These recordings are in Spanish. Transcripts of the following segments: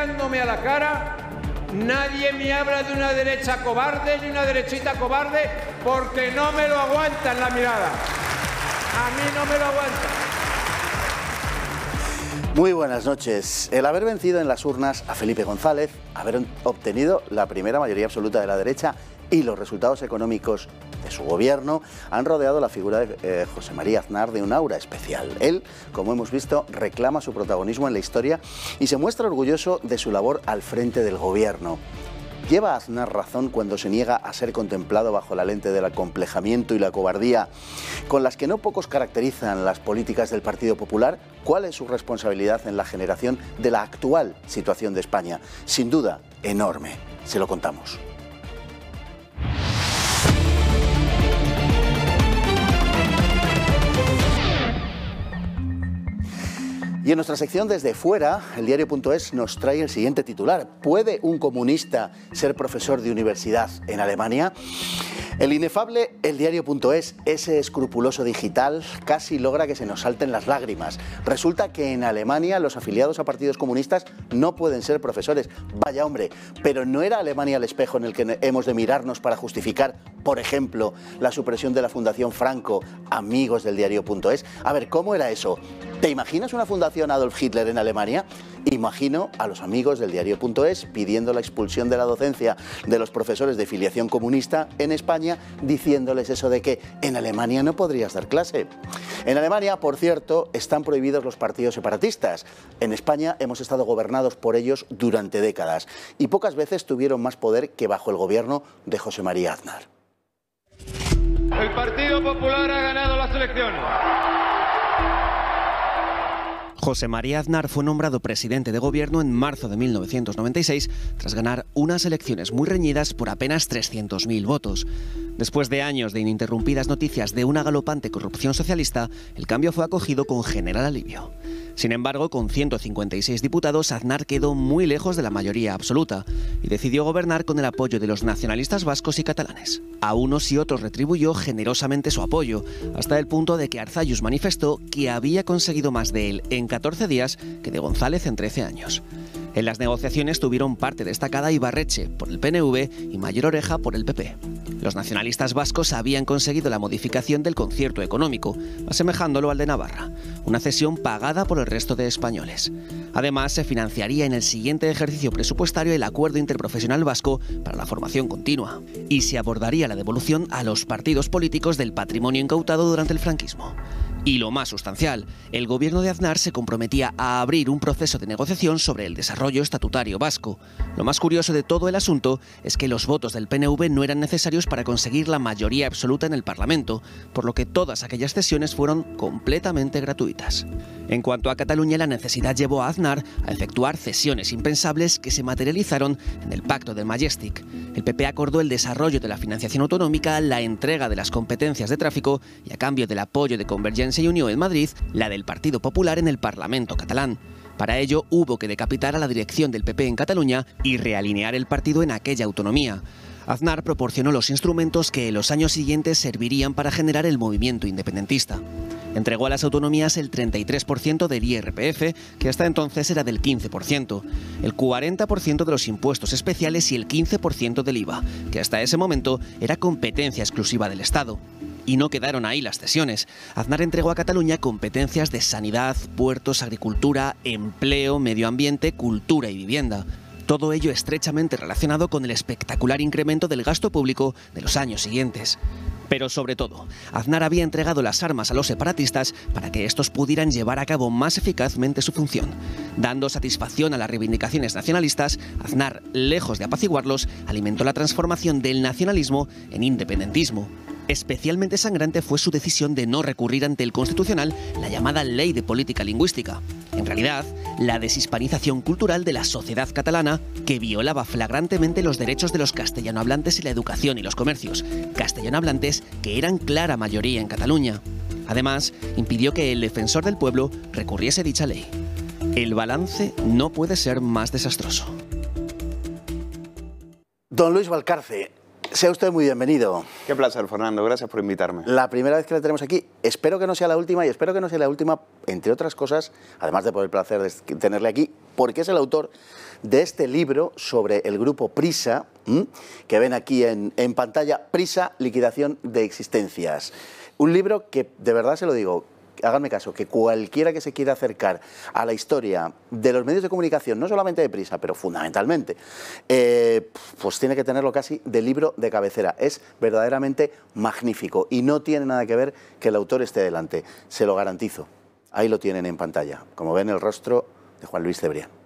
a la cara, nadie me habla de una derecha cobarde ni una derechita cobarde porque no me lo aguantan la mirada. A mí no me lo aguantan. Muy buenas noches. El haber vencido en las urnas a Felipe González, haber obtenido la primera mayoría absoluta de la derecha y los resultados económicos de su gobierno han rodeado la figura de eh, José María Aznar de un aura especial. Él, como hemos visto, reclama su protagonismo en la historia y se muestra orgulloso de su labor al frente del gobierno. ¿Lleva Aznar razón cuando se niega a ser contemplado bajo la lente del acomplejamiento y la cobardía con las que no pocos caracterizan las políticas del Partido Popular? ¿Cuál es su responsabilidad en la generación de la actual situación de España? Sin duda, enorme. Se lo contamos. Y en nuestra sección desde fuera, el diario.es nos trae el siguiente titular. ¿Puede un comunista ser profesor de universidad en Alemania? El inefable El Diario.es, ese escrupuloso digital, casi logra que se nos salten las lágrimas. Resulta que en Alemania los afiliados a partidos comunistas no pueden ser profesores. Vaya hombre, pero ¿no era Alemania el espejo en el que hemos de mirarnos para justificar por ejemplo, la supresión de la Fundación Franco, amigos del diario.es. A ver, ¿cómo era eso? ¿Te imaginas una fundación Adolf Hitler en Alemania? Imagino a los amigos del diario.es pidiendo la expulsión de la docencia de los profesores de filiación comunista en España, diciéndoles eso de que en Alemania no podrías dar clase. En Alemania, por cierto, están prohibidos los partidos separatistas. En España hemos estado gobernados por ellos durante décadas y pocas veces tuvieron más poder que bajo el gobierno de José María Aznar. El Partido Popular ha ganado las elecciones. José María Aznar fue nombrado presidente de gobierno en marzo de 1996 tras ganar unas elecciones muy reñidas por apenas 300.000 votos. Después de años de ininterrumpidas noticias de una galopante corrupción socialista, el cambio fue acogido con general alivio. Sin embargo, con 156 diputados, Aznar quedó muy lejos de la mayoría absoluta y decidió gobernar con el apoyo de los nacionalistas vascos y catalanes. A unos y otros retribuyó generosamente su apoyo, hasta el punto de que Arzayus manifestó que había conseguido más de él en 14 días que de González en 13 años. En las negociaciones tuvieron parte destacada Ibarreche por el PNV y Mayor Oreja por el PP. Los nacionalistas vascos habían conseguido la modificación del concierto económico, asemejándolo al de Navarra, una cesión pagada por el resto de españoles. Además, se financiaría en el siguiente ejercicio presupuestario el acuerdo interprofesional vasco para la formación continua y se abordaría la devolución a los partidos políticos del patrimonio incautado durante el franquismo. Y lo más sustancial, el gobierno de Aznar se comprometía a abrir un proceso de negociación sobre el desarrollo estatutario vasco. Lo más curioso de todo el asunto es que los votos del PNV no eran necesarios para conseguir la mayoría absoluta en el Parlamento, por lo que todas aquellas cesiones fueron completamente gratuitas. En cuanto a Cataluña, la necesidad llevó a Aznar a efectuar cesiones impensables que se materializaron en el Pacto del Majestic. El PP acordó el desarrollo de la financiación autonómica, la entrega de las competencias de tráfico y a cambio del apoyo de convergencia se unió en Madrid la del Partido Popular en el Parlamento catalán. Para ello hubo que decapitar a la dirección del PP en Cataluña y realinear el partido en aquella autonomía. Aznar proporcionó los instrumentos que en los años siguientes servirían para generar el movimiento independentista. Entregó a las autonomías el 33% del IRPF, que hasta entonces era del 15%, el 40% de los impuestos especiales y el 15% del IVA, que hasta ese momento era competencia exclusiva del Estado. Y no quedaron ahí las cesiones. Aznar entregó a Cataluña competencias de sanidad, puertos, agricultura, empleo, medio ambiente, cultura y vivienda. Todo ello estrechamente relacionado con el espectacular incremento del gasto público de los años siguientes. Pero sobre todo, Aznar había entregado las armas a los separatistas para que estos pudieran llevar a cabo más eficazmente su función. Dando satisfacción a las reivindicaciones nacionalistas, Aznar, lejos de apaciguarlos, alimentó la transformación del nacionalismo en independentismo. Especialmente sangrante fue su decisión de no recurrir ante el Constitucional la llamada Ley de Política Lingüística. En realidad, la deshispanización cultural de la sociedad catalana, que violaba flagrantemente los derechos de los castellanohablantes en la educación y los comercios, castellanohablantes que eran clara mayoría en Cataluña. Además, impidió que el defensor del pueblo recurriese dicha ley. El balance no puede ser más desastroso. Don Luis Valcarce, sea usted muy bienvenido. Qué placer, Fernando. Gracias por invitarme. La primera vez que le tenemos aquí. Espero que no sea la última y espero que no sea la última, entre otras cosas, además de por el placer de tenerle aquí, porque es el autor de este libro sobre el grupo Prisa, que ven aquí en pantalla, Prisa, liquidación de existencias. Un libro que, de verdad se lo digo, háganme caso, que cualquiera que se quiera acercar a la historia de los medios de comunicación, no solamente de prisa, pero fundamentalmente, eh, pues tiene que tenerlo casi de libro de cabecera. Es verdaderamente magnífico y no tiene nada que ver que el autor esté delante, se lo garantizo. Ahí lo tienen en pantalla, como ven el rostro de Juan Luis Cebrián.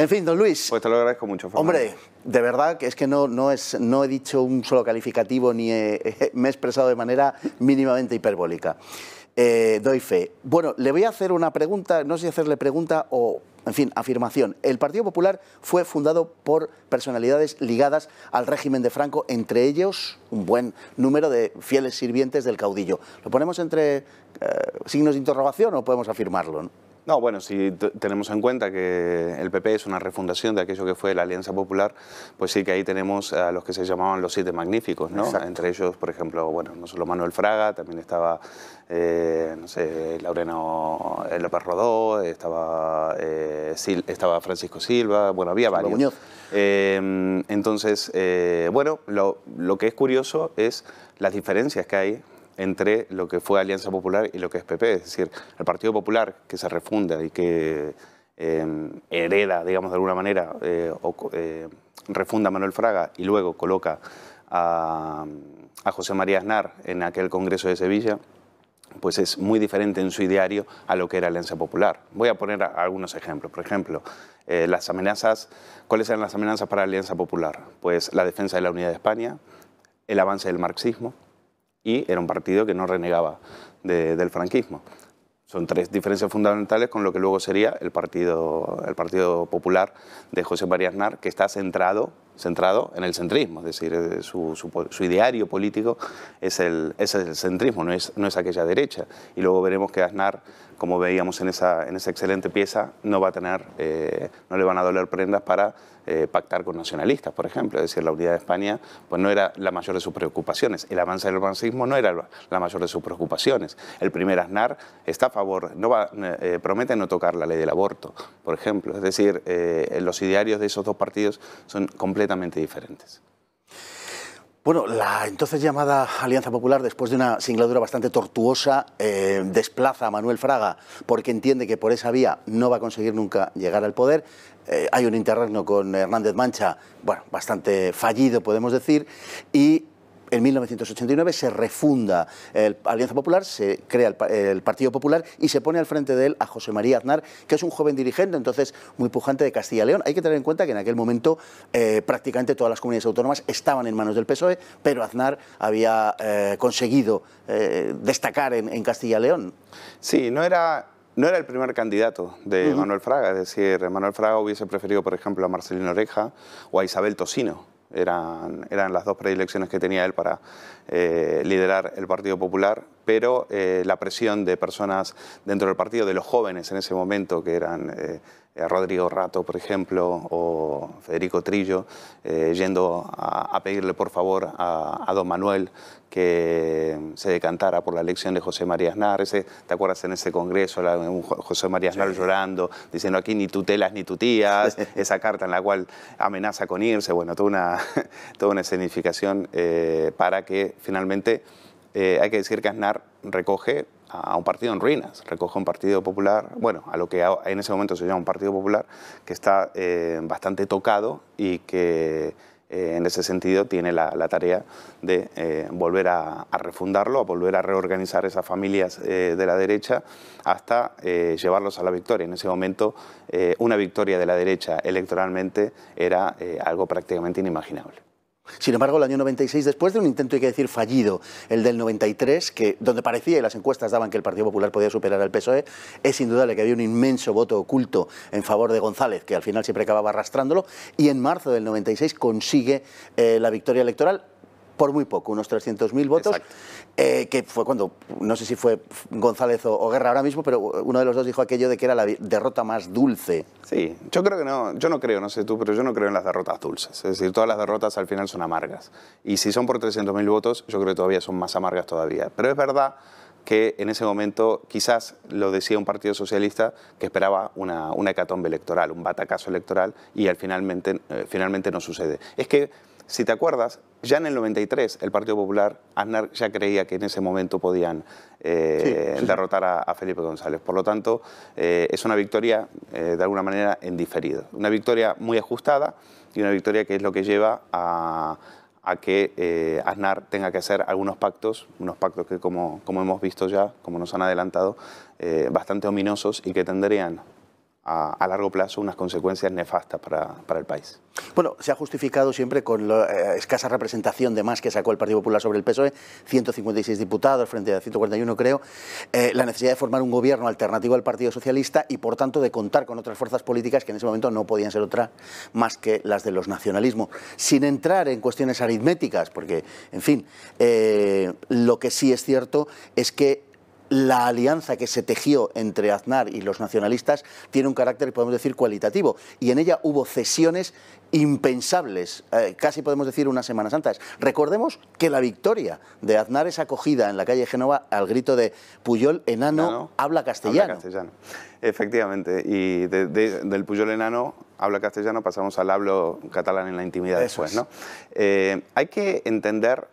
En fin, don Luis. Pues te lo agradezco mucho. Hombre, de verdad que es que no, he dicho un solo calificativo ni me he expresado de manera mínimamente hiperbólica. Eh, doy fe. Bueno, le voy a hacer una pregunta, no sé si hacerle pregunta o, en fin, afirmación. El Partido Popular fue fundado por personalidades ligadas al régimen de Franco, entre ellos un buen número de fieles sirvientes del caudillo. ¿Lo ponemos entre eh, signos de interrogación o podemos afirmarlo? No? No, bueno, si tenemos en cuenta que el PP es una refundación de aquello que fue la Alianza Popular, pues sí que ahí tenemos a los que se llamaban los siete magníficos, ¿no? Entre ellos, por ejemplo, bueno, no solo Manuel Fraga, también estaba, eh, no sé, eh, López Rodó, estaba, eh, estaba Francisco Silva, bueno, había varios. Eh, entonces, bueno, lo que es curioso es las diferencias que hay entre lo que fue Alianza Popular y lo que es PP. Es decir, el Partido Popular que se refunda y que eh, hereda, digamos de alguna manera, eh, o, eh, refunda a Manuel Fraga y luego coloca a, José María Aznar en aquel Congreso de Sevilla, pues es muy diferente en su ideario a lo que era Alianza Popular. Voy a poner algunos ejemplos. Por ejemplo, las amenazas, ¿cuáles eran las amenazas para Alianza Popular? Pues la defensa de la unidad de España, el avance del marxismo, y era un partido que no renegaba del franquismo. Son tres diferencias fundamentales con lo que luego sería el Partido, el partido Popular de José María Aznar, que está centrado, centrado en el centrismo, es decir, eh, su, su, su ideario político es el, es el centrismo, no es, no es aquella derecha. Y luego veremos que Aznar como veíamos en esa, en esa excelente pieza, no va a tener, eh, no le van a doler prendas para eh, pactar con nacionalistas, por ejemplo. Es decir, la unidad de España pues no era la mayor de sus preocupaciones. El avance del francismo no era la mayor de sus preocupaciones. El primer Aznar está a favor, no va, eh, promete no tocar la ley del aborto, por ejemplo. Es decir, los idearios de esos dos partidos son completamente diferentes. Bueno, la entonces llamada Alianza Popular, después de una singladura bastante tortuosa, eh, desplaza a Manuel Fraga porque entiende que por esa vía no va a conseguir nunca llegar al poder. Eh, hay un interregno con Hernández Mancha, bueno, bastante fallido, podemos decir, y en 1989 se refunda el Alianza Popular, se crea el, Partido Popular y se pone al frente de él a José María Aznar, que es un joven dirigente, entonces muy pujante de Castilla y León. Hay que tener en cuenta que en aquel momento eh, prácticamente todas las comunidades autónomas estaban en manos del PSOE, pero Aznar había eh, conseguido eh, destacar en, Castilla y León. Sí, no era no era el primer candidato de Manuel Fraga, es decir, Manuel Fraga hubiese preferido, por ejemplo, a Marcelino Oreja o a Isabel Tosino, eran, eran las dos predilecciones que tenía él para eh, liderar el Partido Popular, pero eh, la presión de personas dentro del partido, de los jóvenes en ese momento, que eran eh, eh, Rodrigo Rato, por ejemplo, o Federico Trillo, eh, yendo a, pedirle por favor a, don Manuel que se decantara por la elección de José María Aznar. ¿Te acuerdas en ese congreso, José María Aznar llorando, diciendo aquí ni tutelas ni tutías, esa carta en la cual amenaza con irse? Bueno, toda una, toda una escenificación eh, para que finalmente hay que decir que Aznar recoge a un partido en ruinas, recoge un partido popular, bueno, a lo que en ese momento se llama un partido popular, que está eh, bastante tocado y que eh, en ese sentido tiene la, tarea de eh, volver a, refundarlo, a volver a reorganizar esas familias de la derecha hasta llevarlos a la victoria. En ese momento una victoria de la derecha electoralmente era algo prácticamente inimaginable. Sin embargo, el año 96, después de un intento, hay que decir, fallido, el del 93, que, donde parecía y las encuestas daban que el Partido Popular podía superar al PSOE, es indudable que había un inmenso voto oculto en favor de González, que al final siempre acababa arrastrándolo, y en marzo del 96 consigue eh, la victoria electoral por muy poco, unos 300.000 votos, eh, que fue cuando, no sé si fue González o, Guerra ahora mismo, pero uno de los dos dijo aquello de que era la derrota más dulce. Sí, yo creo que no, yo no creo, no sé tú, pero yo no creo en las derrotas dulces. Es decir, todas las derrotas al final son amargas. Y si son por 300.000 votos, yo creo que todavía son más amargas todavía. Pero es verdad que en ese momento quizás lo decía un partido socialista que esperaba una, una hecatombe electoral, un batacazo electoral, y al finalmente, eh, finalmente no sucede. Es que si te acuerdas, ya en el 93 el Partido Popular, Aznar ya creía que en ese momento podían eh, derrotar a, Felipe González. Por lo tanto, eh, es una victoria eh, de alguna manera en diferido. Una victoria muy ajustada y una victoria que es lo que lleva a, que Aznar tenga que hacer algunos pactos, unos pactos que como, como hemos visto ya, como nos han adelantado, bastante ominosos y que tendrían a, largo plazo unas consecuencias nefastas para, el país. Bueno, se ha justificado siempre con la eh, escasa representación de más que sacó el Partido Popular sobre el PSOE, 156 diputados frente a 141 creo, eh, la necesidad de formar un gobierno alternativo al Partido Socialista y por tanto de contar con otras fuerzas políticas que en ese momento no podían ser otras más que las de los nacionalismos. Sin entrar en cuestiones aritméticas, porque, en fin, eh, lo que sí es cierto es que la alianza que se tejió entre Aznar y los nacionalistas tiene un carácter, podemos decir, cualitativo. Y en ella hubo cesiones impensables, eh, casi podemos decir unas semanas antes. Recordemos que la victoria de Aznar es acogida en la calle Génova al grito de Puyol enano, habla, castellano. habla, castellano. Efectivamente, y del Puyol enano habla castellano pasamos al hablo catalán en la intimidad después. Eh, hay que entender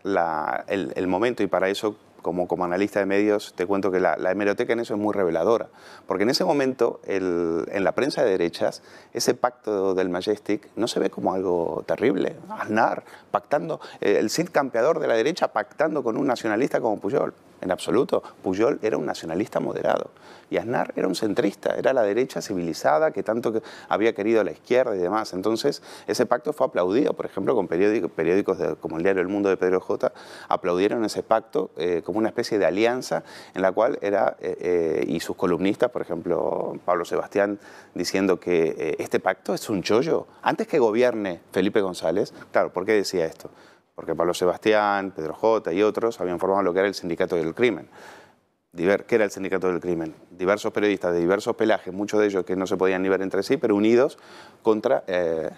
el momento y para eso como, analista de medios, te cuento que la, hemeroteca en eso es muy reveladora, porque en ese momento en la prensa de derechas ese pacto del Majestic no se ve como algo terrible. Aznar pactando, el Cid campeador de la derecha pactando con un nacionalista como Puyol en absoluto. Puyol era un nacionalista moderado y Aznar era un centrista, era la derecha civilizada que tanto había querido a la izquierda y demás. Entonces, ese pacto fue aplaudido, por ejemplo, con periódicos, como el diario El Mundo de Pedro J. aplaudieron ese pacto eh, como una especie de alianza en la cual era, eh, eh, y sus columnistas, por ejemplo, Pablo Sebastián, diciendo que este pacto es un chollo. Antes que gobierne Felipe González, claro, ¿por qué decía esto? porque Pablo Sebastián, Pedro J y otros habían formado lo que era el Sindicato del Crimen. ¿Qué era el Sindicato del Crimen? Diversos periodistas de diversos pelajes, muchos de ellos que no se podían ni ver entre sí, pero unidos contra eh,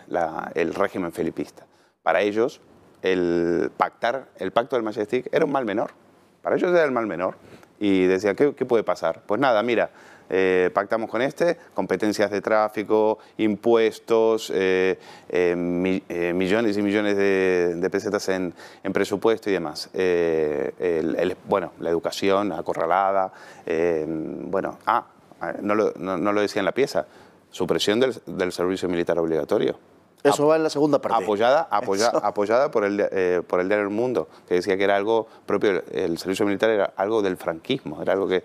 el régimen felipista. Para ellos, el pactar, el pacto del Majestic era un mal menor. Para ellos era el mal menor. Y decía, qué puede pasar? Pues nada, mira, eh, pactamos con este, competencias de tráfico, impuestos, eh, eh, millones y millones de, pesetas en, presupuesto y demás. bueno, la educación acorralada, bueno, ah, no lo, decía en la pieza, supresión del servicio militar obligatorio. Eso va en la segunda parte. Apoyada, apoyada por el, eh, por el diario El Mundo, que decía que era algo propio, el servicio militar era algo del franquismo, era algo que...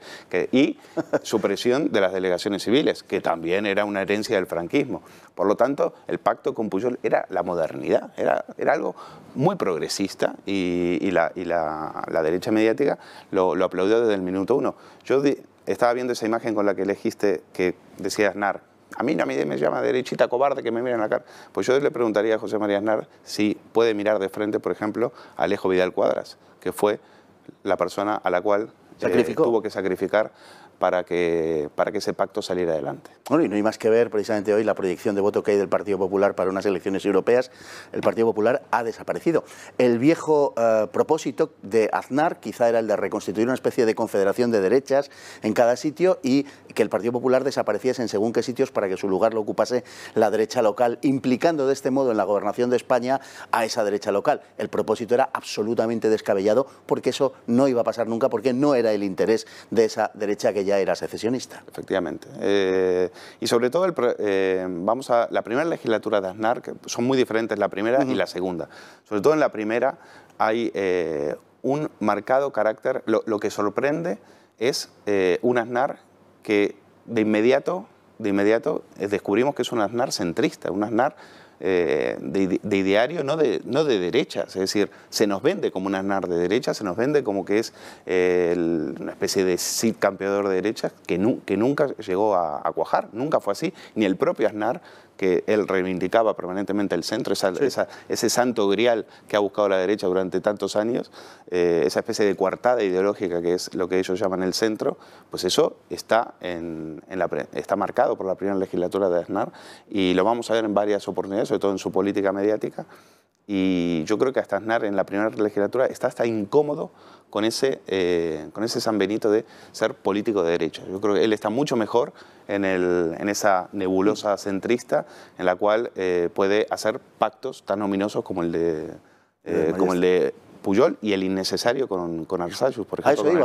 y supresión de las delegaciones civiles, que también era una herencia del franquismo. Por lo tanto, el pacto con Puyol era la modernidad, era, era algo muy progresista y, la, derecha mediática lo, aplaudió desde el minuto uno. Yo estaba viendo esa imagen con la que elegiste que decía Aznar, a mí nadie me llama derechita cobarde que me mira en la cara. Pues yo le preguntaría a José María Aznar si puede mirar de frente, por ejemplo, a Alejo Vidal Cuadras, que fue la persona a la cual eh, tuvo que sacrificar para que, para que ese pacto saliera adelante. Bueno, y no hay más que ver precisamente hoy la proyección de voto que hay del Partido Popular para unas elecciones europeas. El Partido Popular ha desaparecido. El viejo eh, propósito de Aznar quizá era el de reconstituir una especie de confederación de derechas en cada sitio y que el Partido Popular desapareciese en según qué sitios para que su lugar lo ocupase la derecha local, implicando de este modo en la gobernación de España a esa derecha local. El propósito era absolutamente descabellado porque eso no iba a pasar nunca, porque no era el interés de esa derecha que ya era secesionista. Efectivamente. Eh, y sobre todo, eh, vamos a la primera legislatura de Aznar, que son muy diferentes la primera y la segunda. Sobre todo en la primera hay eh, un marcado carácter. Lo, que sorprende es un Aznar que de inmediato, de inmediato descubrimos que es un Aznar centrista, un Aznar eh, de, de, ideario, no de, no de es decir, se nos vende como un ASNAR de derecha, se nos vende como que es eh, una especie de Cid campeador de derecha que, nunca llegó a, a, cuajar, nunca fue así, ni el propio ASNAR que él reivindicaba permanentemente el centro, esa, ese santo grial que ha buscado la derecha durante tantos años, eh, esa especie de coartada ideológica que es lo que ellos llaman el centro, pues eso está, en, la, está marcado por la primera legislatura de Aznar y lo vamos a ver en varias oportunidades, sobre todo en su política mediática, y yo creo que hasta en la primera legislatura está hasta incómodo con ese, eh, con ese San Benito de ser político de derecha. Yo creo que él está mucho mejor en, el, en esa nebulosa centrista en la cual eh, puede hacer pactos tan ominosos como el de, eh, como el de Puyol y el innecesario con, con por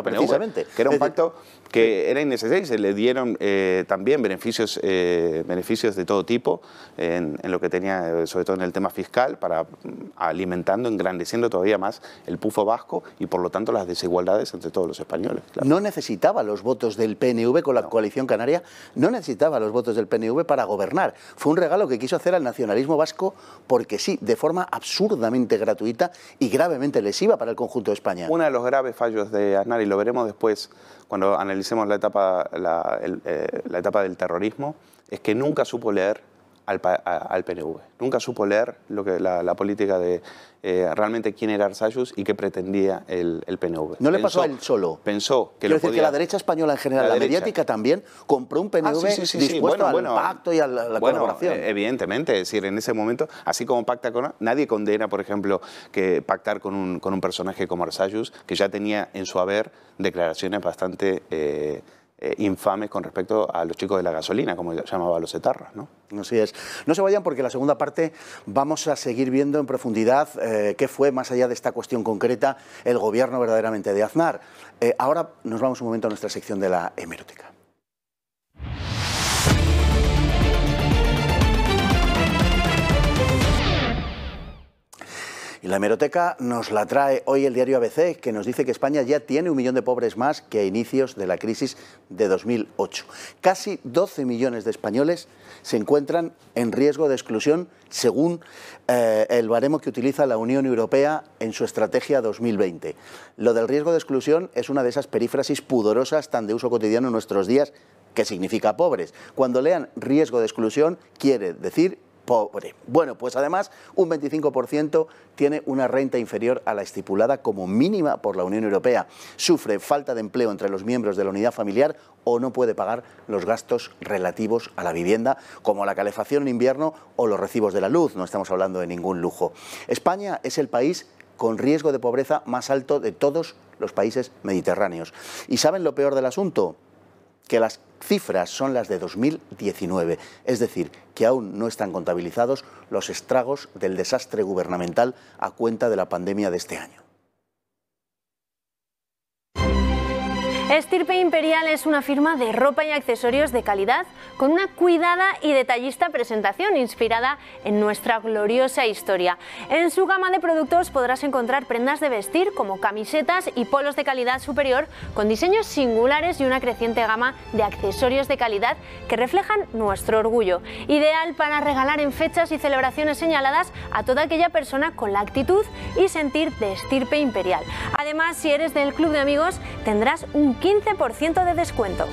precisamente. Que era un pacto que era innecesario y se le dieron eh, también beneficios, eh, beneficios de todo tipo en, lo que tenía, sobre todo en el tema fiscal, para mm, alimentando, engrandeciendo todavía más el pufo vasco y por lo tanto las desigualdades entre todos los españoles. No necesitaba los votos del PNV con la coalición canaria, no necesitaba los votos del PNV para gobernar. Fue un regalo que quiso hacer al nacionalismo vasco porque sí, de forma absurdamente gratuita y gravemente para el conjunto de España. Uno de los graves fallos de Aznar, y lo veremos después cuando analicemos la etapa, la eh, etapa del terrorismo, es que nunca supo leer al, PNV. Nunca supo leer lo que, la, política de eh, realmente quién era Arsayus y qué pretendía el, PNV. No le pasó a él solo. Pensó que Quiero decir que la derecha española en general, la, mediática también, compró un PNV ah, dispuesto al pacto y a la, colaboración. Eh, evidentemente, es decir, en ese momento, así como pacta con... Nadie condena, por ejemplo, que pactar con un, con un personaje como Arsayus, que ya tenía en su haber declaraciones bastante... Eh, eh, infames con respecto a los chicos de la gasolina, como llamaba los etarras. ¿no? es. No se vayan porque la segunda parte vamos a seguir viendo en profundidad eh, qué fue, más allá de esta cuestión concreta, el gobierno verdaderamente de Aznar. Eh, ahora nos vamos un momento a nuestra sección de la hemeroteca. Y la hemeroteca nos la trae hoy el diario ABC, que nos dice que España ya tiene un millón de pobres más que a inicios de la crisis de 2008. Casi 12 millones de españoles se encuentran en riesgo de exclusión según eh, el baremo que utiliza la Unión Europea en su estrategia 2020. Lo del riesgo de exclusión es una de esas perífrasis pudorosas tan de uso cotidiano en nuestros días que significa pobres. Cuando lean riesgo de exclusión, quiere decir pobre. Bueno, pues además un 25% tiene una renta inferior a la estipulada como mínima por la Unión Europea, sufre falta de empleo entre los miembros de la unidad familiar o no puede pagar los gastos relativos a la vivienda, como la calefacción en invierno o los recibos de la luz, no estamos hablando de ningún lujo. España es el país con riesgo de pobreza más alto de todos los países mediterráneos. ¿Y saben lo peor del asunto? que las cifras son las de 2019, es decir, que aún no están contabilizados los estragos del desastre gubernamental a cuenta de la pandemia de este año. Estirpe Imperial es una firma de ropa y accesorios de calidad con una cuidada y detallista presentación inspirada en nuestra gloriosa historia. En su gama de productos podrás encontrar prendas de vestir como camisetas y polos de calidad superior con diseños singulares y una creciente gama de accesorios de calidad que reflejan nuestro orgullo. Ideal para regalar en fechas y celebraciones señaladas a toda aquella persona con la actitud y sentir de estirpe imperial. Además, si eres del club de amigos, tendrás un 15% de descuento.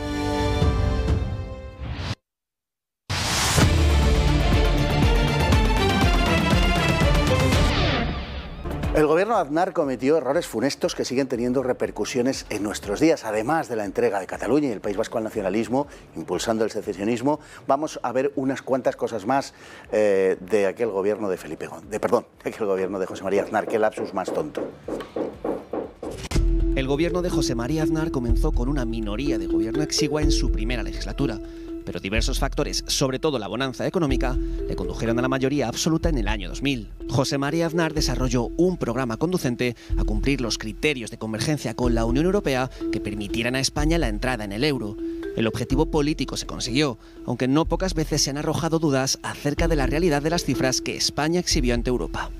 El gobierno de Aznar cometió errores funestos que siguen teniendo repercusiones en nuestros días. Además de la entrega de Cataluña y el País Vasco al nacionalismo, impulsando el secesionismo, vamos a ver unas cuantas cosas más eh, de aquel gobierno de Felipe de, perdón, de aquel gobierno de José María Aznar, que lapsus más tonto. El gobierno de José María Aznar comenzó con una minoría de gobierno exigua en su primera legislatura, pero diversos factores, sobre todo la bonanza económica, le condujeron a la mayoría absoluta en el año 2000. José María Aznar desarrolló un programa conducente a cumplir los criterios de convergencia con la Unión Europea que permitieran a España la entrada en el euro. El objetivo político se consiguió, aunque no pocas veces se han arrojado dudas acerca de la realidad de las cifras que España exhibió ante Europa.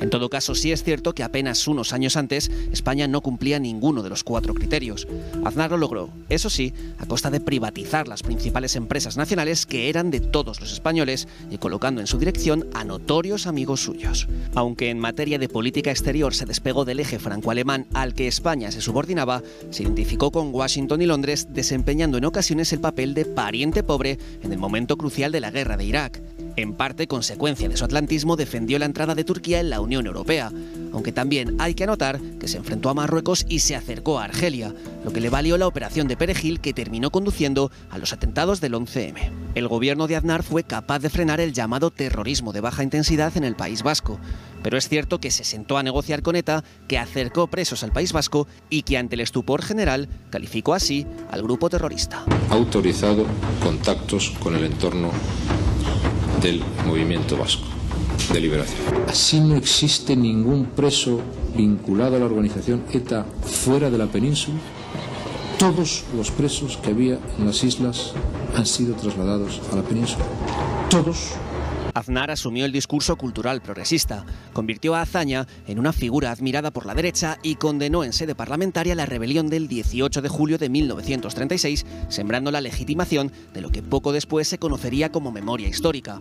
En todo caso, sí es cierto que apenas unos años antes España no cumplía ninguno de los cuatro criterios. Aznar lo logró, eso sí, a costa de privatizar las principales empresas nacionales que eran de todos los españoles y colocando en su dirección a notorios amigos suyos. Aunque en materia de política exterior se despegó del eje franco-alemán al que España se subordinaba, se identificó con Washington y Londres desempeñando en ocasiones el papel de pariente pobre en el momento crucial de la guerra de Irak. En parte consecuencia de su atlantismo defendió la entrada de Turquía en la Unión Unión Europea, aunque también hay que anotar que se enfrentó a Marruecos y se acercó a Argelia, lo que le valió la operación de Perejil que terminó conduciendo a los atentados del 11M. El gobierno de Aznar fue capaz de frenar el llamado terrorismo de baja intensidad en el País Vasco, pero es cierto que se sentó a negociar con ETA, que acercó presos al País Vasco y que ante el estupor general calificó así al grupo terrorista. Autorizado contactos con el entorno del movimiento vasco. Así no existe ningún preso vinculado a la organización ETA fuera de la península. Todos los presos que había en las islas han sido trasladados a la península. Todos Aznar asumió el discurso cultural progresista, convirtió a Azaña en una figura admirada por la derecha y condenó en sede parlamentaria la rebelión del 18 de julio de 1936, sembrando la legitimación de lo que poco después se conocería como memoria histórica.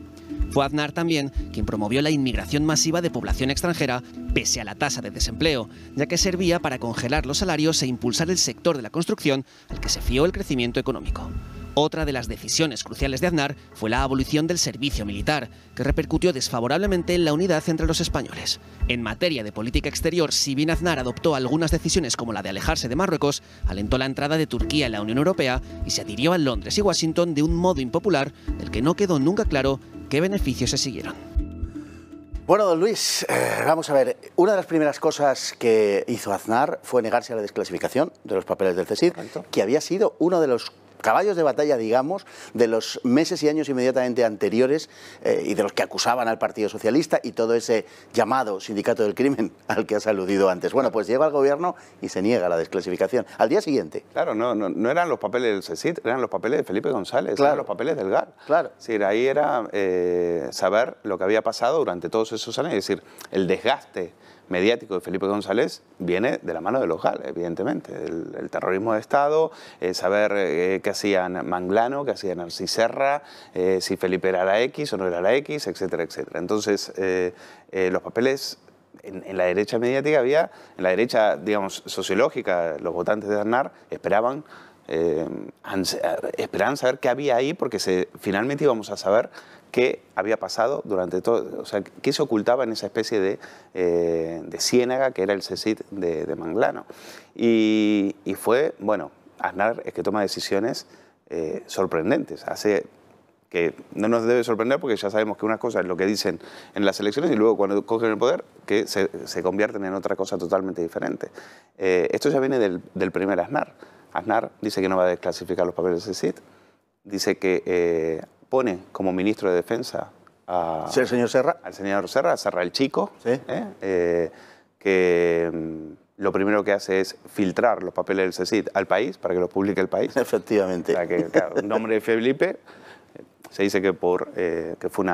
Fue Aznar también quien promovió la inmigración masiva de población extranjera, pese a la tasa de desempleo, ya que servía para congelar los salarios e impulsar el sector de la construcción al que se fió el crecimiento económico. Otra de las decisiones cruciales de Aznar fue la abolición del servicio militar, que repercutió desfavorablemente en la unidad entre los españoles. En materia de política exterior, si bien Aznar adoptó algunas decisiones como la de alejarse de Marruecos, alentó la entrada de Turquía en la Unión Europea y se adhirió a Londres y Washington de un modo impopular del que no quedó nunca claro ¿Qué beneficios se siguieron? Bueno, don Luis, eh, vamos a ver. Una de las primeras cosas que hizo Aznar fue negarse a la desclasificación de los papeles del CESID, que había sido uno de los caballos de batalla, digamos, de los meses y años inmediatamente anteriores eh, y de los que acusaban al Partido Socialista y todo ese llamado sindicato del crimen al que has aludido antes. Bueno, pues lleva al gobierno y se niega la desclasificación. Al día siguiente. Claro, no, no, eran los papeles del CECIT, eran los papeles de Felipe González, eran los papeles del GAR. Claro. ahí era eh, saber lo que había pasado durante todos esos años, es decir, el desgaste mediático de Felipe González viene de la mano del ojal evidentemente. El, terrorismo de Estado, eh, saber eh, qué hacían Manglano, qué hacían Arcicerra, eh, si Felipe era la X o no era la X, etcétera, etcétera. Entonces, los papeles en, la derecha mediática había, en la derecha, digamos, sociológica, los votantes de Aznar esperaban, esperaban saber qué había ahí porque se, finalmente íbamos a saber qué había pasado durante todo, o sea, qué se ocultaba en esa especie de, eh, de ciénaga que era el CECIT de, Manglano. Y, fue, bueno, Aznar es que toma decisiones eh, sorprendentes, hace que no nos debe sorprender porque ya sabemos que unas cosa es lo que dicen en las elecciones y luego cuando cogen el poder que se, se convierten en otra cosa totalmente diferente. Eh, esto ya viene del, primer Aznar. Aznar dice que no va a desclasificar los papeles del CECIT, dice que pone como ministro de Defensa a, señor Serra. al señor Serra, Serra el Chico, ¿eh? Eh, que mm, lo primero que hace es filtrar los papeles del CECIT al país para que los publique el país. Efectivamente. que, claro, nombre de Felipe se dice que, por, eh, que fue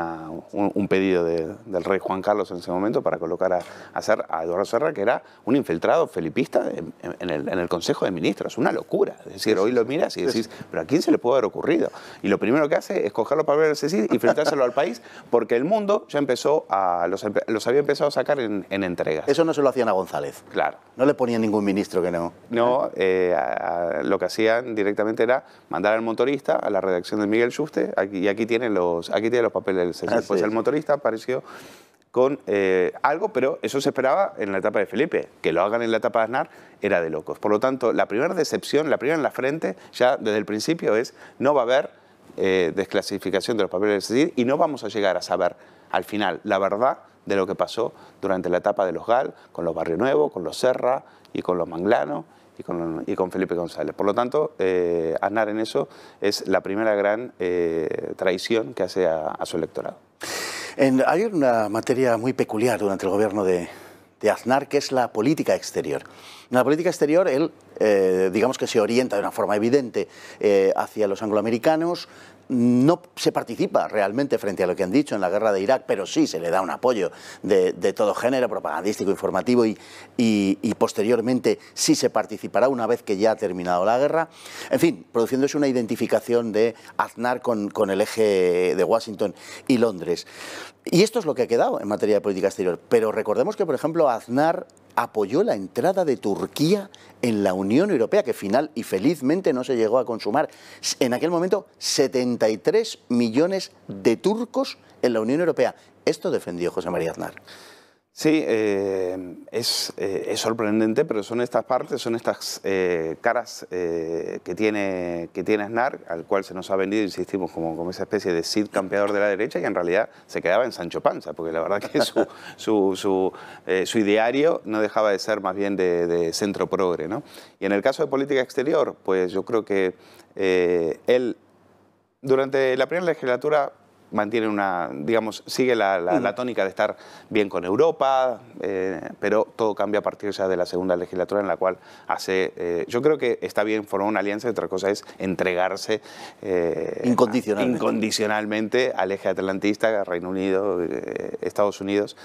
un, pedido del rey Juan Carlos en ese momento para colocar a, a, a Eduardo Serra, que era un infiltrado felipista en, el, Consejo de Ministros. Una locura. Es decir, hoy lo miras y decís, ¿pero a quién se le puede haber ocurrido? Y lo primero que hace es cogerlo para ver el CECID y enfrentárselo al país, porque el mundo ya empezó a. los, había empezado a sacar en, entregas. Eso no se lo hacían a González. Claro. No le ponían ningún ministro que no. No, eh, lo que hacían directamente era mandar al motorista a la redacción de Miguel Juste, aquí y aquí tiene los, aquí los papeles del Pues el motorista apareció con eh, algo, pero eso se esperaba en la etapa de Felipe. Que lo hagan en la etapa de Aznar era de locos. Por lo tanto, la primera decepción, la primera en la frente, ya desde el principio es no va a haber eh, desclasificación de los papeles del CECID y no vamos a llegar a saber al final la verdad de lo que pasó durante la etapa de los GAL, con los Barrio Nuevo, con los Serra y con los Manglano y con, Felipe González. Por lo tanto, eh, Aznar en eso es la primera gran eh, traición que hace a, su electorado. hay una materia muy peculiar durante el gobierno de, Aznar, que es la política exterior. En la política exterior, él, eh, digamos que se orienta de una forma evidente hacia los angloamericanos, no se participa realmente frente a lo que han dicho en la guerra de Irak, pero sí se le da un apoyo de, todo género, propagandístico, informativo, y, posteriormente sí se participará una vez que ya ha terminado la guerra. En fin, produciéndose una identificación de Aznar con el eje de Washington y Londres. Y esto es lo que ha quedado en materia de política exterior. Pero recordemos que, por ejemplo, Aznar apoyó la entrada de Turquía en la Unión Europea, que final y felizmente no se llegó a consumar. En aquel momento, 73 millones de turcos en la Unión Europea. Esto defendió José María Aznar. Sí, eh, eh, es, sorprendente, pero son estas partes, son estas eh, caras que, tiene, que tiene Aznar, al cual se nos ha vendido, insistimos, como, como esa especie de Cid campeador de la derecha, y en realidad se quedaba en Sancho Panza, porque la verdad que su, su, su, su ideario no dejaba de ser más bien de, centro progre. ¿no? Y en el caso de política exterior, pues yo creo que él, durante la primera legislatura, mantiene una, digamos, sigue la, la, mm. tónica de estar bien con Europa, eh, pero todo cambia a partir ya de la segunda legislatura en la cual hace, eh, yo creo que está bien formar una alianza, y otra cosa es entregarse eh, incondicionalmente. al eje atlantista, Reino Unido, Estados Unidos,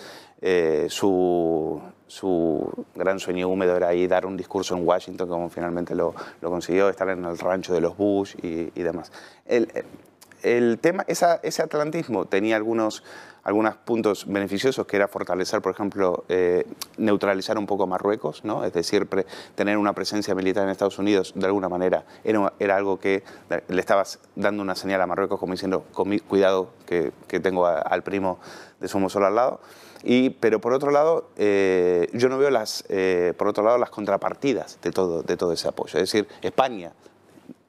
su su gran sueño húmedo era ahí dar un discurso en Washington, como finalmente lo, lo consiguió, estar en el rancho de los Bush y, y demás. El, el tema, ese atlantismo tenía algunos, algunos puntos beneficiosos, que era fortalecer, por ejemplo, eh, neutralizar un poco a Marruecos, ¿no? es decir, tener una presencia militar en Estados Unidos de alguna manera era, algo que eh, le estabas dando una señal a Marruecos como diciendo, cuidado que, tengo al primo de Somosol al lado. Y, pero por otro lado, eh, yo no veo las, por otro lado, las contrapartidas de todo, de todo ese apoyo. Es decir, España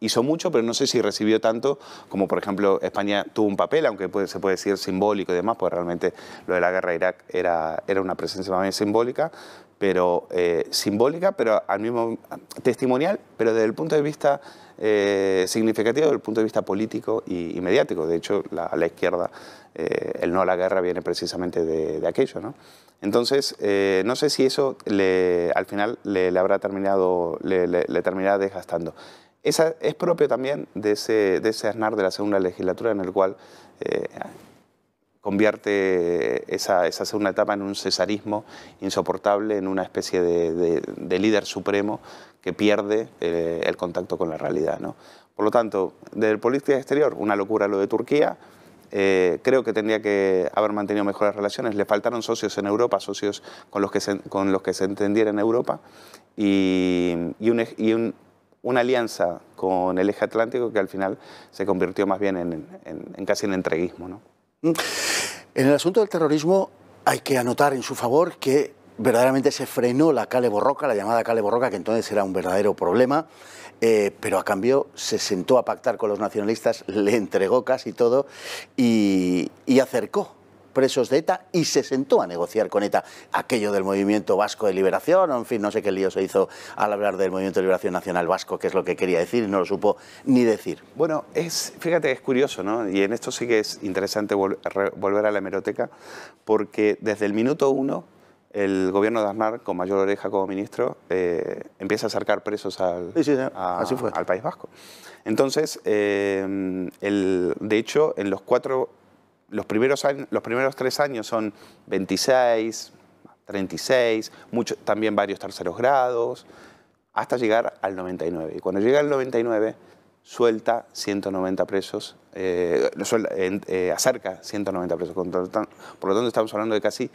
hizo mucho, pero no sé si recibió tanto como, por ejemplo, España tuvo un papel, aunque puede, se puede decir simbólico y demás, porque realmente lo de la guerra de Irak era, era una presencia más bien simbólica, pero eh, simbólica, pero al mismo testimonial, pero desde el punto de vista eh, significativo, desde el punto de vista político y, mediático. De hecho, a la izquierda, eh, el no a la guerra viene precisamente de, aquello. ¿no? Entonces, no sé si eso le, al final le, habrá terminado, le, le, le terminará desgastando. Esa es propio también de ese, de Aznar de la segunda legislatura en el cual eh, convierte esa, segunda etapa en un cesarismo insoportable, en una especie de, líder supremo que pierde eh, el contacto con la realidad. ¿no? Por lo tanto, desde política exterior, una locura lo de Turquía, eh, creo que tendría que haber mantenido mejores relaciones. Le faltaron socios en Europa, socios con los que se, con los que se entendiera en Europa. Y, un, y un, e, una alianza con el eje atlántico que al final se convirtió más bien en, casi en entreguismo. ¿no? Mm. En el asunto del terrorismo hay que anotar en su favor que verdaderamente se frenó la Cale Borroca, la llamada Cale Borroca, que entonces era un verdadero problema, eh, pero a cambio se sentó a pactar con los nacionalistas, le entregó casi todo y acercó presos de ETA y se sentó a negociar con ETA aquello del movimiento vasco de liberación, o en fin, no sé qué lío se hizo al hablar del movimiento de liberación nacional vasco, que es lo que quería decir y no lo supo ni decir. Bueno, es, fíjate, es curioso, ¿no? Y en esto sí que es interesante volver a la hemeroteca, porque desde el minuto uno el gobierno de Aznar, con mayor oreja como ministro, eh, empieza a sacar presos al, Así al País Vasco. Entonces, eh, de hecho, en los cuatro los primeros, los primeros tres años son 26, 36, también varios terceros grados, hasta llegar al 99. Y cuando llega al 99, suelta 190 presos, eh, eh, acerca 190 presos. Por lo, tanto, estamos hablando de casi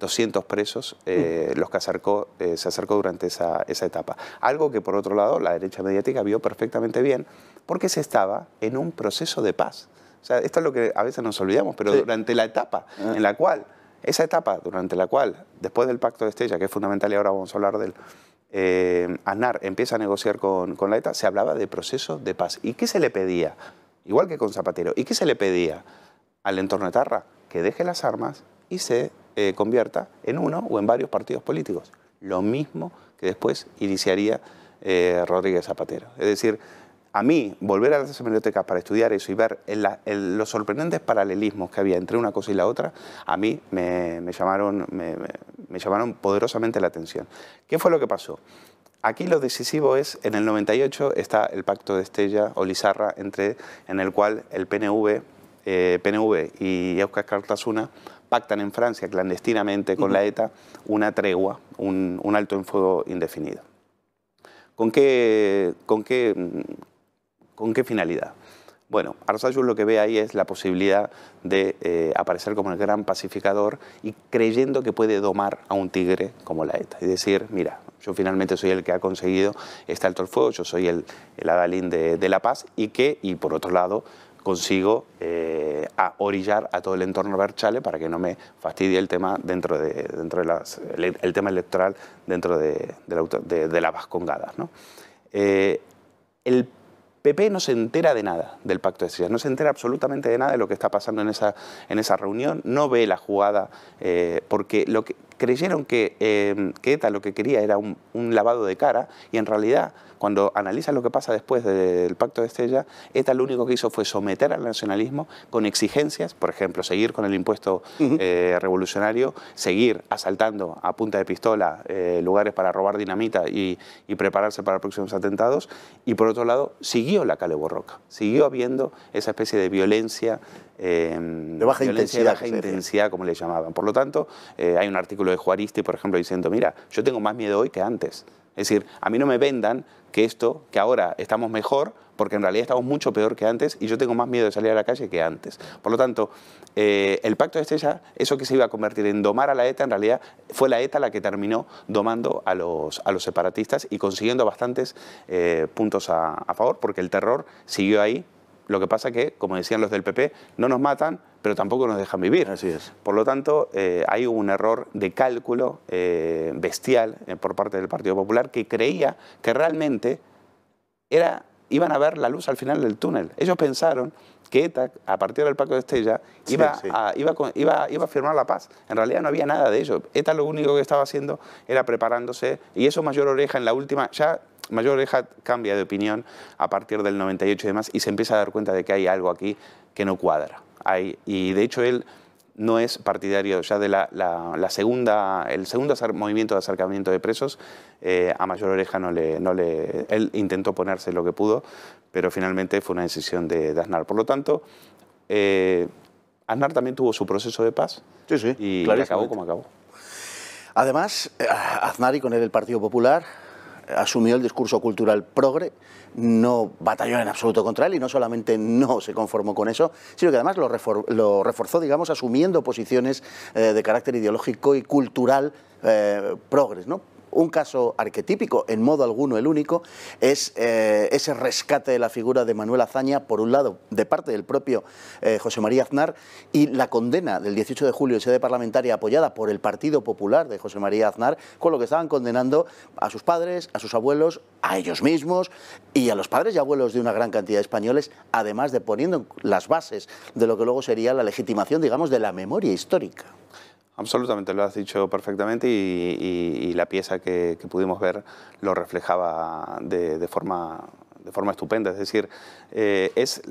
200 presos, eh, mm. los que se acercó durante esa, esa etapa. Algo que, por otro lado, la derecha mediática vio perfectamente bien, porque se estaba en un proceso de paz esto es lo que a veces nos olvidamos, pero durante la etapa ah. en la cual, esa etapa durante la cual, después del pacto de Estella, que es fundamental y ahora vamos a hablar del eh, ANAR empieza a negociar con, la ETA, se hablaba de proceso de paz. ¿Y qué se le pedía? Igual que con Zapatero, ¿y qué se le pedía al entorno de Tarra? Que deje las armas y se eh, convierta en uno o en varios partidos políticos. Lo mismo que después iniciaría eh, Rodríguez Zapatero. Es decir, a mí, volver a las bibliotecas para estudiar eso y ver los sorprendentes paralelismos que había entre una cosa y la otra, a mí me, llamaron, poderosamente la atención. ¿Qué fue lo que pasó? Aquí lo decisivo es, en el 98 está el pacto de Estella o Lizarra, entre, en el cual el PNV, eh, PNV y Euskal Cartasuna pactan en Francia clandestinamente con la ETA una tregua, un, alto en fuego indefinido. ¿Con qué, con qué ¿Con qué finalidad? Bueno, Arzayus lo que ve ahí es la posibilidad de eh, aparecer como el gran pacificador y creyendo que puede domar a un tigre como la ETA. Y decir, mira, yo finalmente soy el que ha conseguido este alto el fuego, yo soy el, adalín de, la paz y que, y por otro lado, consigo eh, orillar a todo el entorno Berchale para que no me fastidie el tema dentro de, dentro de el, tema electoral dentro de, de, la, de las vascongadas. ¿no? Eh, PP no se entera de nada del pacto de Siria, no se entera absolutamente de nada de lo que está pasando en esa, en esa reunión, no ve la jugada, eh, porque lo creyeron eh, que, ETA lo que quería era un lavado de cara y en realidad cuando analiza lo que pasa después del Pacto de Estella, ETA lo único que hizo fue someter al nacionalismo con exigencias, por ejemplo, seguir con el impuesto eh, revolucionario, seguir asaltando a punta de pistola eh, lugares para robar dinamita y, prepararse para próximos atentados, y por otro lado, siguió la caleborroca, siguió habiendo esa especie de violencia Em, de baja intensidad, como le llamaban. Por lo tanto, eh, hay un artículo de Juaristi, por ejemplo, diciendo, mira, yo tengo más miedo hoy que antes. Es decir, a mí no me vendan que esto, que ahora estamos mejor, porque en realidad estamos mucho peor que antes y yo tengo más miedo de salir a la calle que antes. Por lo tanto, eh, el pacto de Estella, eso que se iba a convertir en domar a la ETA, en realidad fue la ETA la que terminó domando a los, a los separatistas y consiguiendo bastantes eh, puntos a favor, porque el terror siguió ahí lo que pasa que, como decían los del PP, no nos matan, pero tampoco nos dejan vivir. Así es. Por lo tanto, eh, hay un error de cálculo eh, bestial eh, por parte del Partido Popular que creía que realmente era, iban a ver la luz al final del túnel. Ellos pensaron que ETA, a partir del Pacto de Estella, iba, A, iba, iba, iba, a firmar la paz. En realidad no había nada de ello. ETA lo único que estaba haciendo era preparándose, y eso mayor oreja en la última, ya mayor oreja cambia de opinión a partir del 98 y demás y se empieza a dar cuenta de que hay algo aquí que no cuadra. y de hecho él no es partidario ya de la, segunda, el segundo movimiento de acercamiento de presos, eh, a mayor oreja no le, no le, él intentó ponerse lo que pudo, pero finalmente fue una decisión de, Aznar. Por lo tanto, eh, Aznar también tuvo su proceso de paz sí, sí, y acabó como acabó. Además, eh, Aznar y con él el Partido Popular asumió el discurso cultural progre, no batalló en absoluto contra él y no solamente no se conformó con eso, sino que además lo, reforzó, digamos, asumiendo posiciones eh, de carácter ideológico y cultural eh, progres, ¿no? un caso arquetípico, en modo alguno el único, es eh, ese rescate de la figura de Manuel Azaña, por un lado, de parte del propio eh, José María Aznar, y la condena del 18 de julio en sede parlamentaria apoyada por el Partido Popular de José María Aznar, con lo que estaban condenando a sus padres, a sus abuelos, a ellos mismos y a los padres y abuelos de una gran cantidad de españoles, además de poniendo las bases de lo que luego sería la legitimación, digamos, de la memoria histórica. Absolutamente, lo has dicho perfectamente y, la pieza que, pudimos ver lo reflejaba de, forma, de forma estupenda. Es decir, eh, es,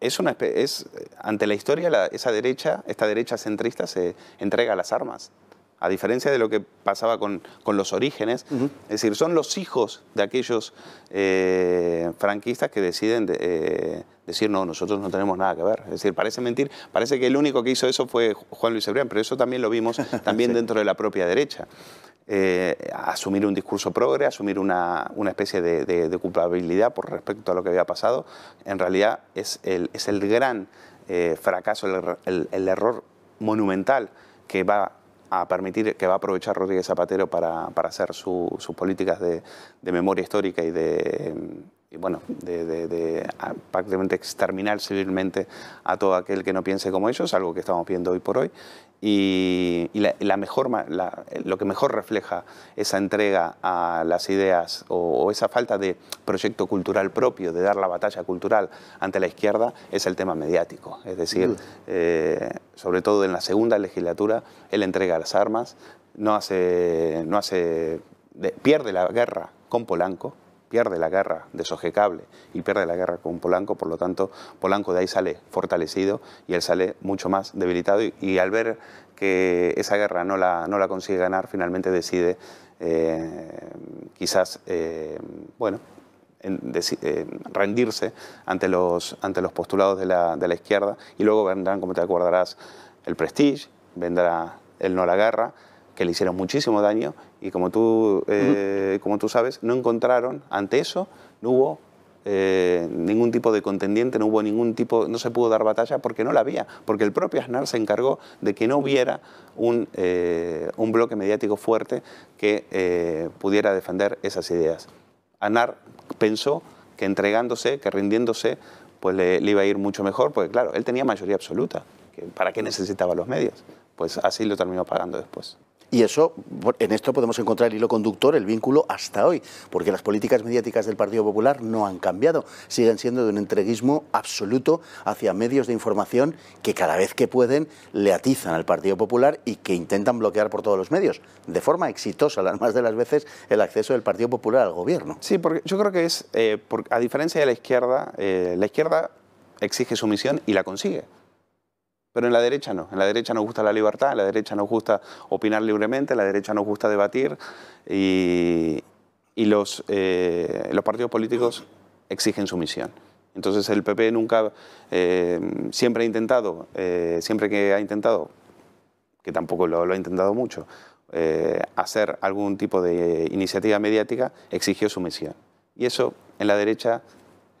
es, una, es, ante la historia esa derecha, esta derecha centrista se entrega las armas. A diferencia de lo que pasaba con, los orígenes, es decir, son los hijos de aquellos eh, franquistas que deciden eh, decir, no, nosotros no tenemos nada que ver. Es decir, parece mentir, parece que el único que hizo eso fue Juan Luis Ebrián, pero eso también lo vimos también dentro de la propia derecha. Eh, asumir un discurso progre, asumir una, especie de, culpabilidad por respecto a lo que había pasado, en realidad es el, es el gran eh, fracaso, el, error monumental que va a permitir que va a aprovechar Rodríguez Zapatero para, hacer sus políticas de, memoria histórica y de, y bueno, de, prácticamente exterminar civilmente a todo aquel que no piense como ellos, algo que estamos viendo hoy por hoy. Y, la, mejor, lo que mejor refleja esa entrega a las ideas o, esa falta de proyecto cultural propio, de dar la batalla cultural ante la izquierda, es el tema mediático. Es decir, eh, sobre todo en la segunda legislatura, él entrega las armas, no hace, no hace, pierde la guerra con Polanco, pierde la guerra de Sojecable y pierde la guerra con Polanco, por lo tanto Polanco de ahí sale fortalecido y él sale mucho más debilitado y, al ver que esa guerra no la, consigue ganar, finalmente decide eh, quizás, eh, bueno, eh, rendirse ante los, ante los postulados de la, de la izquierda y luego vendrán, como te acordarás, el Prestige, vendrá el No la Guerra, que le hicieron muchísimo daño y como tú, eh, como tú sabes, no encontraron, ante eso, no hubo eh, ningún tipo de contendiente, no hubo ningún tipo, no se pudo dar batalla porque no la había, porque el propio Aznar se encargó de que no hubiera un, eh, un bloque mediático fuerte que pudiera defender esas ideas. Aznar pensó que entregándose, que rindiéndose, pues le, le, iba a ir mucho mejor, porque claro, él tenía mayoría absoluta. ¿Para qué necesitaba los medios? Pues así lo terminó pagando después. Y eso, en esto podemos encontrar el hilo conductor, el vínculo hasta hoy, porque las políticas mediáticas del Partido Popular no han cambiado, siguen siendo de un entreguismo absoluto hacia medios de información que cada vez que pueden le atizan al Partido Popular y que intentan bloquear por todos los medios, de forma exitosa las más de las veces, el acceso del Partido Popular al gobierno. Sí, porque yo creo que es, eh, a diferencia de la izquierda, eh, la izquierda exige sumisión y la consigue. Pero en la derecha no, en la derecha nos gusta la libertad, en la derecha nos gusta opinar libremente, en la derecha nos gusta debatir y, los, eh, los partidos políticos exigen sumisión. Entonces el PP nunca, eh, siempre ha intentado, eh, siempre que ha intentado, que tampoco lo, ha intentado mucho, hacer algún tipo de iniciativa mediática, exigió sumisión. Y eso en la derecha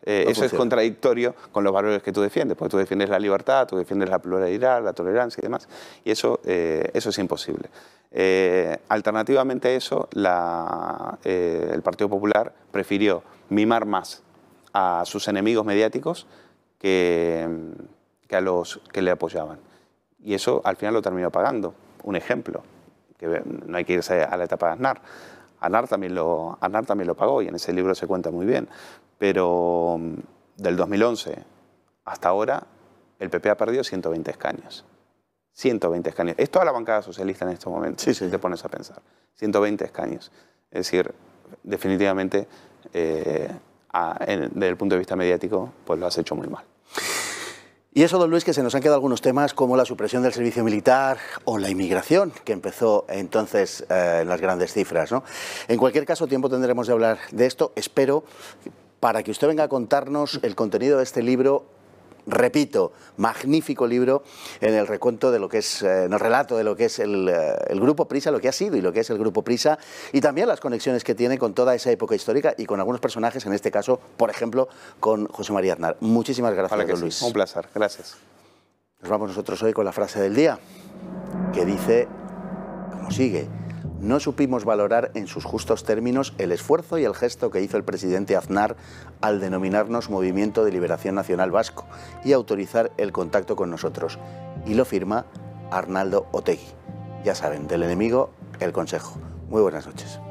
eh, eso es contradictorio con los valores que tú defiendes, porque tú defiendes la libertad, tú defiendes la pluralidad, la tolerancia y demás, y eso, eh, es imposible. Eh, alternativamente a eso, el Partido Popular prefirió mimar más a sus enemigos mediáticos que, que a los que le apoyaban. Y eso al final lo terminó pagando. Un ejemplo, que no hay que irse a la etapa de Aznar Anar también, lo, también lo pagó y en ese libro se cuenta muy bien. Pero mm, del 2011 hasta ahora, el PP ha perdido 120 escaños. 120 escaños. Es toda la bancada socialista en estos momentos, si te pones a pensar. 120 escaños. Es decir, definitivamente, eh, desde el punto de vista mediático, pues lo has hecho muy mal. Y eso, don Luis, que se nos han quedado algunos temas como la supresión del servicio militar o la inmigración, que empezó entonces eh, en las grandes cifras. En cualquier caso, tiempo tendremos de hablar de esto. Espero para que usted venga a contarnos el contenido de este libro repito, magnífico libro en el recuento de lo que es, eh, en el relato de lo que es eh, el, Grupo Prisa, lo que ha sido y lo que es el Grupo Prisa, y también las conexiones que tiene con toda esa época histórica y con algunos personajes, en este caso, por ejemplo, con José María Aznar. Muchísimas gracias, Luis. Un placer, gracias. Nos vamos nosotros hoy con la frase del día, que dice, como sigue, no supimos valorar en sus justos términos el esfuerzo y el gesto que hizo el presidente Aznar al denominarnos Movimiento de Liberación Nacional Vasco y autorizar el contacto con nosotros. Y lo firma Arnaldo Otegui. Ya saben, del enemigo, el consejo. Muy buenas noches.